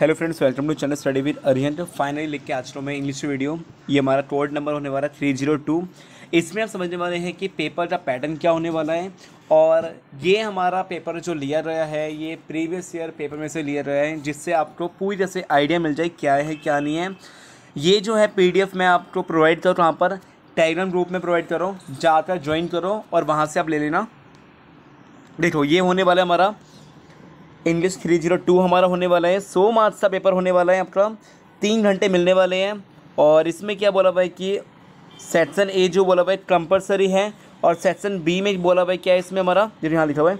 hello friends welcome to channel study with Arihant finally लिख के आज रहा तो मैं इंग्लिश वीडियो ये हमारा कोड नंबर होने वाला थ्री जीरो टू इसमें आप समझने वाले हैं कि पेपर का पैटर्न क्या होने वाला है और ये हमारा पेपर जो लिया रहा है ये प्रीवियस ईयर पेपर में से लिया रहा है जिससे आपको पूरी तरह से आइडिया मिल जाए क्या है क्या नहीं है ये जो है पी मैं आपको प्रोवाइड करूँ वहाँ पर टेलीग्राम ग्रुप में प्रोवाइड करो जाकर ज्वाइन करो और वहाँ से आप ले लेना देखो ये होने वाला है हमारा इंग्लिश थ्री जीरो टू हमारा होने वाला है सौ मार्क्स का पेपर होने वाला है आपका तीन घंटे मिलने वाले हैं और इसमें क्या बोला हुआ कि सेक्शन ए जो बोला हुआ कंपलसरी है और सेक्शन बी में बोला हुआ क्या है इसमें हमारा जो यहाँ लिखा हुआ है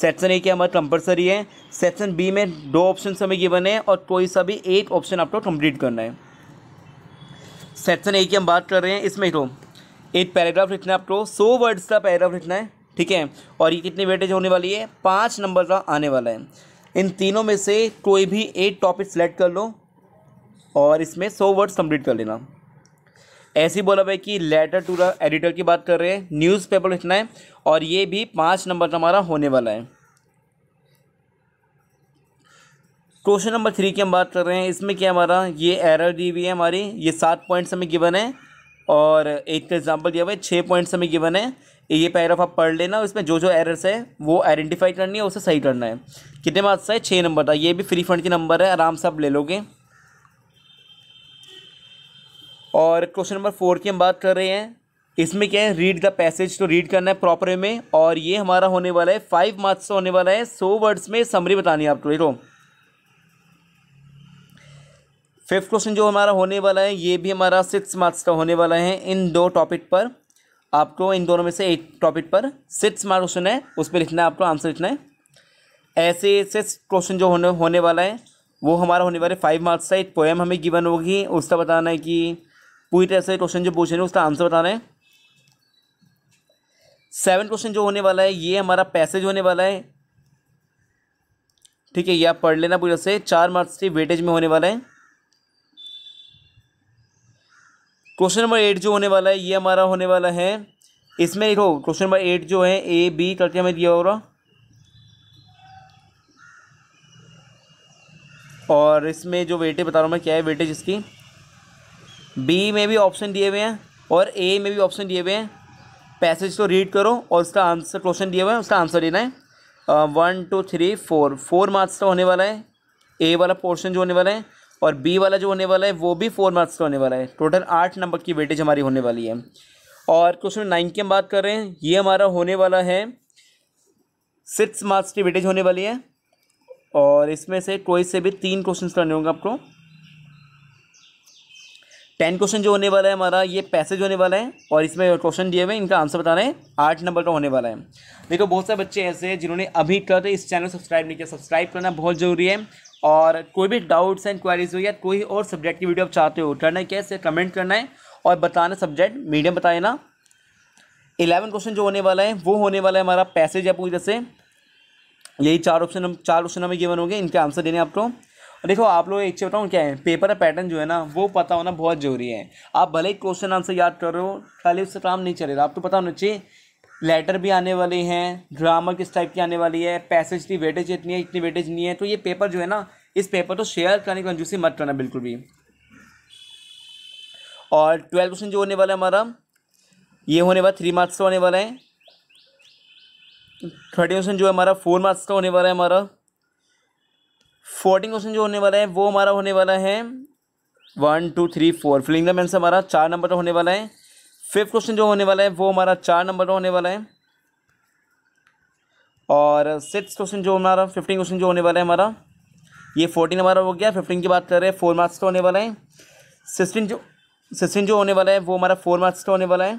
सेक्शन ए क्या हमारा कंपलसरी है सेक्शन बी में दो ऑप्शन हमें गिवन है और कोई सा भी एक ऑप्शन आपको कंप्लीट करना है सेक्शन ए की हम बात कर रहे हैं इसमें तो एक पैराग्राफ लिखना है आपको सौ वर्ड्स का पैराग्राफ लिखना है ठीक है और ये कितनी वेटेज होने वाली है पाँच नंबर का आने वाला है इन तीनों में से कोई भी एक टॉपिक सेलेक्ट कर लो और इसमें सौ वर्ड्स कंप्लीट कर लेना ऐसे बोला भाई कि लेटर टू द एडिटर की बात कर रहे हैं न्यूज़पेपर लिखना है और ये भी पाँच नंबर का हमारा होने वाला है क्वेश्चन नंबर थ्री की हम बात कर रहे हैं इसमें क्या हमारा ये एरर दी हुई है हमारी ये सात पॉइंट्स हमें गिवन है और एक एग्जाम्पल दिया हुआ है छः पॉइंट्स हमें गिवन है ये पैराग्राफ आप पढ़ लेना इसमें जो जो एरर्स है वो आइडेंटिफाई करनी है उसे सही करना है कितने मार्क्स है छः नंबर था ये भी फ्री फंड के नंबर है आराम से आप ले लोगे और क्वेश्चन नंबर फोर की हम बात कर रहे हैं इसमें क्या है रीड द पैसेज तो रीड करना है प्रॉपर में और ये हमारा होने वाला है फाइव मार्क्स होने वाला है सौ वर्ड्स में समरी बतानी है आपको देखो फिफ्थ क्वेश्चन जो हमारा होने वाला है ये भी हमारा सिक्स मार्क्स का होने वाला है इन दो टॉपिक पर आपको इन दोनों में से एक टॉपिक पर सिक्स मार्क्स क्वेश्चन है उस पर लिखना है आपको आंसर लिखना है ऐसे सिक्स क्वेश्चन जो होने होने वाला है वो हमारा होने वाले फाइव मार्क्स का एक पोएम हमें गिवन होगी उसका बताना है कि पूरी तरह से क्वेश्चन जो पूछ रहे हैं उसका आंसर बताना है सेवन क्वेश्चन जो होने वाला है ये हमारा पैसेज होने वाला है ठीक है ये आप पढ़ लेना पूरी तरह से चार मार्क्स की वेटेज में होने वाला है क्वेश्चन नंबर एट जो होने वाला है ये हमारा होने वाला है इसमें देखो क्वेश्चन नंबर एट जो है ए बी करके हमें दिया होगा और इसमें जो वेटेज बता रहा हूँ मैं क्या है वेटेज इसकी बी में भी ऑप्शन दिए हुए हैं और ए में भी ऑप्शन दिए हुए हैं पैसेज को रीड करो और उसका आंसर क्वेश्चन दिया हुआ है उसका आंसर देना है one two three four four marks का होने वाला है ए वाला पोर्शन जो होने वाला है और बी वाला जो होने वाला है वो भी फोर मार्क्स का होने वाला है टोटल आठ नंबर की वेटेज हमारी होने वाली है और क्वेश्चन नाइन की हम बात कर रहे हैं ये हमारा होने वाला है सिक्स मार्क्स की वेटेज होने वाली है और इसमें से कोई से भी तीन क्वेश्चन करने होंगे आपको टेन क्वेश्चन जो होने वाला है हमारा ये पैसेज होने वाला है और इसमें क्वेश्चन दिए हुए इनका आंसर बता रहे हैं आठ नंबर का होने वाला है देखो बहुत सारे बच्चे ऐसे हैं जिन्होंने अभी कर इस चैनल सब्सक्राइब नहीं किया सब्सक्राइब करना बहुत ज़रूरी है और कोई भी डाउट्स एंड क्वारीज हो या कोई और सब्जेक्ट की वीडियो आप चाहते हो करना है कैसे कमेंट करना है और बताना सब्जेक्ट मीडियम बताए ना इलेवन क्वेश्चन जो होने वाला है वो होने वाला है हमारा पैसेज या पूरी तरह से यही चार ऑप्शन चार ऑप्शन हमें गिवन होंगे इनके आंसर देने आपको और देखो आप लोग एक चीज़ बताऊँ क्या है पेपर का पैटर्न जो है ना वो पता होना बहुत जरूरी है आप भले ही क्वेश्चन आंसर याद कर रहे हो खाली उससे काम नहीं चलेगा आपको तो पता होना चाहिए लेटर भी आने वाले हैं ड्रामा किस टाइप की आने वाली है पैसेज की वेटेज इतनी है इतनी वेटेज नहीं है तो ये पेपर जो है ना इस पेपर को तो शेयर करने की कंजूसी मत करना बिल्कुल भी और ट्वेल्व क्वेश्चन जो होने वाला है हमारा ये होने वाला थ्री मार्क्स का होने वाला है थर्टी क्वेश्चन जो है हमारा फोर मार्क्स का होने वाला है हमारा फोर्टीन क्वेश्चन जो होने वाला है वो हमारा होने वाला है one two three four filling the मैं हमारा चार नंबर का होने वाला है फिफ्थ क्वेश्चन जो होने वाला है वो हमारा चार नंबर का होने वाला है और सिक्स क्वेश्चन जो हमारा फिफ्टीन क्वेश्चन जो होने वाला है हमारा ये फोर्टीन हमारा हो गया फिफ्टीन की बात कर रहे हैं फोर मार्क्स का होने वाला है सिक्सटीन जो सिक्सटीन जो होने वाला है वो हमारा फोर मार्क्स का होने वाला है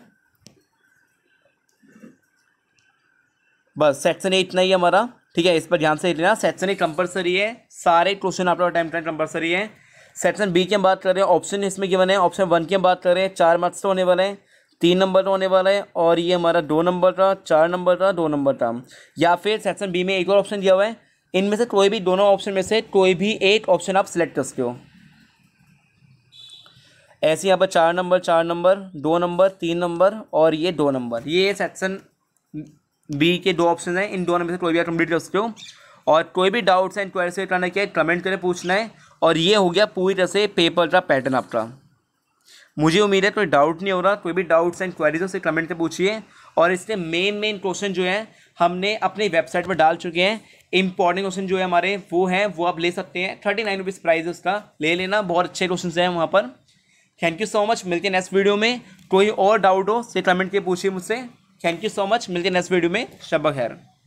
बस सेक्शन एट नहीं है हमारा ठीक है इस पर ध्यान से लेना सेक्शन ए कंपलसरी है सारे क्वेश्चन आप लोग अटैम्प्ट कंपलसरी है सेक्शन बी की हम बात कर रहे हैं ऑप्शन इसमें गिवन है ऑप्शन वन की हम बात कर रहे हैं चार मार्क्स तो होने वाले हैं तीन नंबर होने वाला है और ये हमारा दो नंबर था चार नंबर रहा दो नंबर था या फिर सेक्शन बी में एक और ऑप्शन दिया हुआ है इनमें से कोई भी दोनों ऑप्शन में से कोई भी एक ऑप्शन आप सिलेक्ट कर सकते हो ऐसे यहाँ पर चार नंबर चार नंबर दो नंबर तीन नंबर और ये दो नंबर ये सेक्शन बी के दो ऑप्शन हैं इन दोनों में से कोई भी आप कंप्लीट कर सकते हो और कोई भी डाउट्स एंड इंक्वायरी से करना क्या है कमेंट करें पूछना है और ये हो गया पूरी तरह से पेपर का पैटर्न आपका मुझे उम्मीद है कोई डाउट नहीं हो रहा कोई भी डाउट्स एंड क्वेरीज उसे कमेंट में पूछिए और इसके मेन मेन क्वेश्चन जो है हमने अपनी वेबसाइट पर डाल चुके हैं इंपॉर्टेंट क्वेश्चन जो है हमारे वो हैं वो आप ले सकते हैं थर्टी नाइन रुपीज़ प्राइज है उसका ले लेना बहुत अच्छे क्वेश्चन हैं वहाँ पर थैंक यू सो मच मिलते हैं नेक्स्ट वीडियो में कोई और डाउट हो से कमेंट के पूछिए मुझसे थैंक यू सो मच मिलते हैं नेक्स्ट वीडियो में शब खैर